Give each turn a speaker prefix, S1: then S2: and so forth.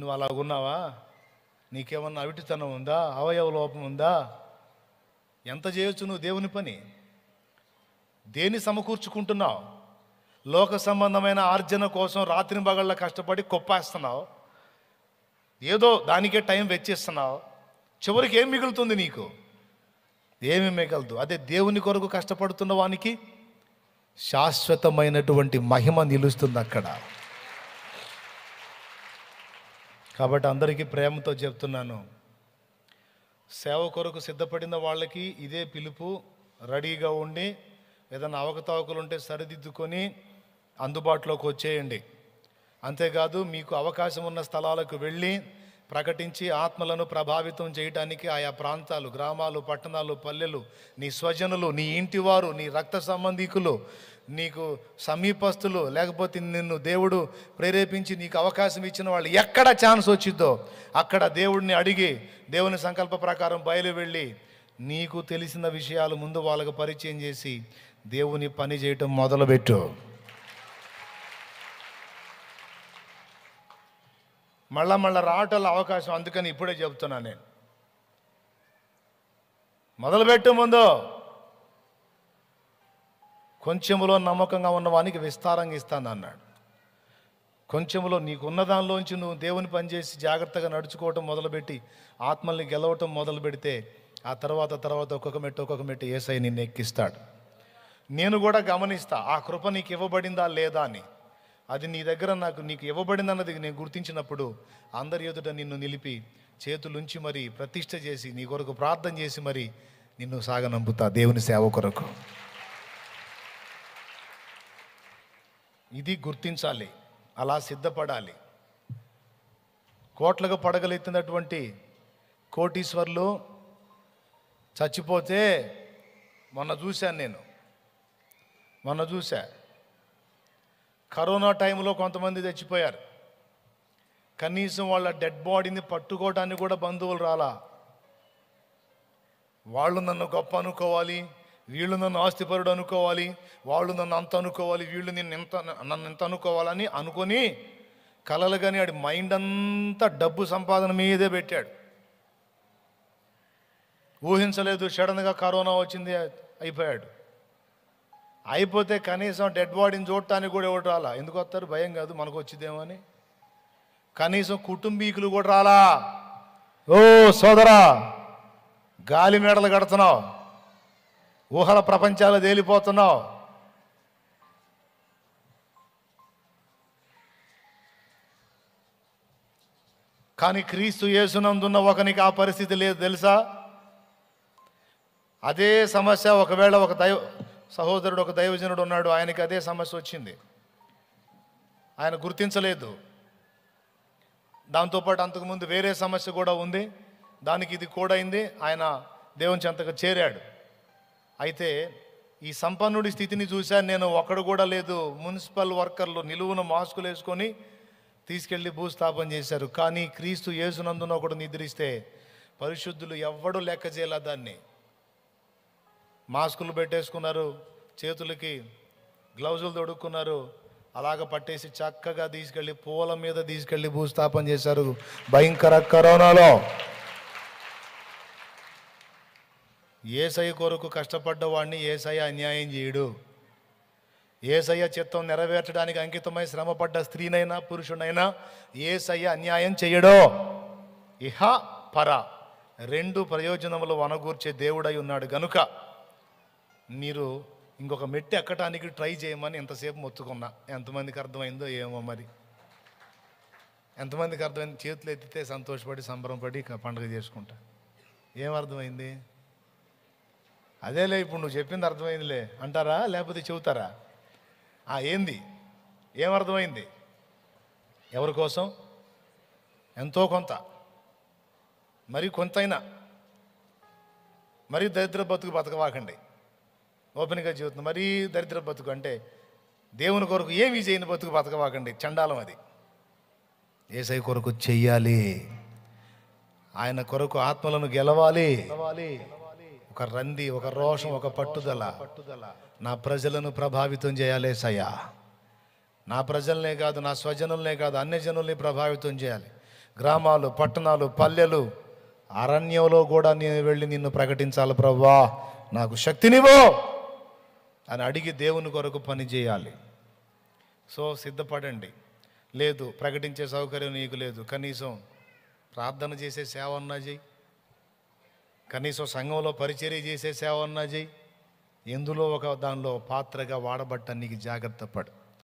S1: నువ్వు అలా ఉన్నావా నీకేమన్నా అవిటితనం ఉందా అవయవ లోపం ఉందా ఎంత చేయొచ్చు నువ్వు దేవుని పని దేని సమకూర్చుకుంటున్నావు లోక సంబంధమైన ఆర్జన కోసం రాత్రి పగళ్ళ కష్టపడి కొప్పేస్తున్నావు ఏదో దానికే టైం వెచ్చిస్తున్నావు చివరికి ఏం మిగులుతుంది నీకు ఏమి మిగలదు అదే దేవుని కొరకు కష్టపడుతున్న వానికి శాశ్వతమైనటువంటి మహిమ నిలుస్తుంది అక్కడ కాబట్టి అందరికీ ప్రేమతో చెప్తున్నాను సేవ కొరకు సిద్ధపడిన వాళ్ళకి ఇదే పిలుపు రెడీగా ఉండి ఏదైనా అవకతవకలు ఉంటే సరిదిద్దుకొని అందుబాటులోకి వచ్చేయండి అంతేకాదు మీకు అవకాశం ఉన్న స్థలాలకు వెళ్ళి ప్రకటించి ఆత్మలను ప్రభావితం చేయడానికి ఆయా ప్రాంతాలు గ్రామాలు పట్టణాలు పల్లెలు నీ స్వజనులు నీ ఇంటివారు నీ రక్త సంబంధికులు నీకు సమీపస్తులు లేకపోతే నిన్ను దేవుడు ప్రేరేపించి నీకు అవకాశం ఇచ్చిన వాళ్ళు ఎక్కడ ఛాన్స్ వచ్చిందో అక్కడ దేవుడిని అడిగి దేవుని సంకల్ప ప్రకారం బయలు వెళ్ళి నీకు తెలిసిన విషయాలు ముందు వాళ్ళకు పరిచయం చేసి దేవుని పని చేయటం మొదలుపెట్టు మళ్ళా మళ్ళీ రావటంలో అవకాశం అందుకని ఇప్పుడే చెబుతున్నా నేను మొదలుపెట్టు ముందు కొంచెములో నమ్మకంగా ఉన్నవానికి విస్తారంగా ఇస్తాను అన్నాడు కొంచెంలో నీకున్న దానిలోంచి నువ్వు దేవుని పనిచేసి జాగ్రత్తగా నడుచుకోవటం మొదలుపెట్టి ఆత్మల్ని గెలవటం మొదలు పెడితే ఆ తర్వాత తర్వాత ఒక్కొక్క మెట్టు ఒక్కొక్క మెట్టు ఏసై నిన్ను ఎక్కిస్తాడు నేను కూడా గమనిస్తా ఆ కృప నీకు ఇవ్వబడిందా లేదా అని అది నీ దగ్గర నాకు నీకు ఇవ్వబడిందన్నది నేను గుర్తించినప్పుడు అందరి ఎదుట నిన్ను నిలిపి చేతులుంచి మరి ప్రతిష్ట చేసి నీ కొరకు ప్రార్థన చేసి మరి నిన్ను సాగనంపుతా దేవుని సేవ కొరకు ఇది గుర్తించాలి అలా సిద్ధపడాలి కోట్లుగా పడగలెత్తినటువంటి కోటీశ్వర్లు చచ్చిపోతే మొన్న చూశాను నేను మొన్న చూశాను కరోనా టైంలో కొంతమంది చచ్చిపోయారు కనీసం వాళ్ళ డెడ్ బాడీని పట్టుకోవడానికి కూడా బంధువులు రాలా వాళ్ళు నన్ను గొప్ప అనుకోవాలి వీళ్ళు నన్ను ఆస్తిపరుడు అనుకోవాలి వాళ్ళు నన్ను అంత అనుకోవాలి వీళ్ళు నిన్న ఇంత నన్ను ఇంత అనుకోవాలని అనుకొని కలలుగాని ఆడి మైండ్ అంతా డబ్బు సంపాదన మీదే పెట్టాడు ఊహించలేదు సడన్గా కరోనా వచ్చింది అయిపోయాడు అయిపోతే కనీసం డెడ్ బాడీని చూడటానికి కూడా ఎవరు రాలా ఎందుకు వస్తారు భయం కాదు మనకు వచ్చిదేమో అని కనీసం కుటుంబీకులు కూడా రాలా ఓ సోదరా గాలి మేడలు కడుతున్నావు ఊహల ప్రపంచాలు తేలిపోతున్నావు కానీ క్రీస్తు యేసునందున్న ఒకనికి ఆ పరిస్థితి లేదు తెలుసా అదే సమస్య ఒకవేళ ఒక దైవ సహోదరుడు ఒక దైవజనుడు ఉన్నాడు ఆయనకి అదే సమస్య వచ్చింది ఆయన గుర్తించలేదు దాంతోపాటు అంతకుముందు వేరే సమస్య కూడా ఉంది దానికి ఇది కూడైంది ఆయన దేవుని చెంతగా చేరాడు అయితే ఈ సంపన్నుడి స్థితిని చూశాను నేను ఒక్కడు కూడా లేదు మున్సిపల్ వర్కర్లు నిలువున మాస్కులు వేసుకొని తీసుకెళ్ళి భూస్థాపన చేశారు కానీ క్రీస్తు యేసునందున ఒకడు నిద్రిస్తే పరిశుద్ధులు ఎవ్వడూ లెక్క చేయాల దాన్ని మాస్కులు పెట్టేసుకున్నారు చేతులకి గ్లౌజులు తొడుక్కున్నారు అలాగ పట్టేసి చక్కగా తీసుకెళ్ళి పూల మీద తీసుకెళ్ళి భూస్థాపన చేశారు భయంకర కరోనాలో ఏసయ్య కొరకు కష్టపడ్డవాడిని ఏసయ్య అన్యాయం చేయడు ఏసయ్య చిత్తం నెరవేర్చడానికి అంకితమై శ్రమపడ్డ స్త్రీనైనా పురుషుడైనా ఏసయ్య అన్యాయం చేయడో ఇహ పర రెండు ప్రయోజనములు వనగూర్చే దేవుడై ఉన్నాడు గనుక మీరు ఇంకొక మెట్టు ఎక్కటానికి ట్రై చేయమని ఎంతసేపు మొత్తుకున్నా ఎంతమందికి అర్థమైందో ఏమో మరి ఎంతమందికి అర్థమైంది చేతులు ఎత్తితే సంతోషపడి పడి పండుగ చేసుకుంటా ఏమర్థమైంది అదేలే ఇప్పుడు నువ్వు చెప్పింది అర్థమైందిలే అంటారా లేకపోతే చెబుతారా ఏంది ఏమర్థమైంది ఎవరి కోసం ఎంతో కొంత మరి కొంతైనా మరి దరిద్ర బతుకు బతకవాకండి ఓపెన్గా జీవితం మరీ దరిద్ర బతుకు అంటే దేవుని కొరకు ఏమీ చేయని బతుకు బతకవాకండి చండాలం అది ఏసై కొరకు చెయ్యాలి ఆయన కొరకు ఆత్మలను గెలవాలి ఒక రంది ఒక రోషం ఒక పట్టుదల నా ప్రజలను ప్రభావితం చేయాలి సయా నా ప్రజలనే కాదు నా స్వజనులనే కాదు అన్ని జనుల్ని ప్రభావితం చేయాలి గ్రామాలు పట్టణాలు పల్లెలు అరణ్యంలో కూడా నేను వెళ్ళి నిన్ను ప్రకటించాలి ప్రవ్వా నాకు శక్తినివో అని అడిగి దేవుని కొరకు పని చేయాలి సో సిద్ధపడండి లేదు ప్రకటించే సౌకర్యం నీకు లేదు కనీసం ప్రార్థన చేసే సేవ అన్నా చేయి కనీసం సంఘంలో పరిచర్య చేసే సేవ అన్నా చేయి ఎందులో ఒక దానిలో పాత్రగా వాడబట్ట నీకు జాగ్రత్త పడు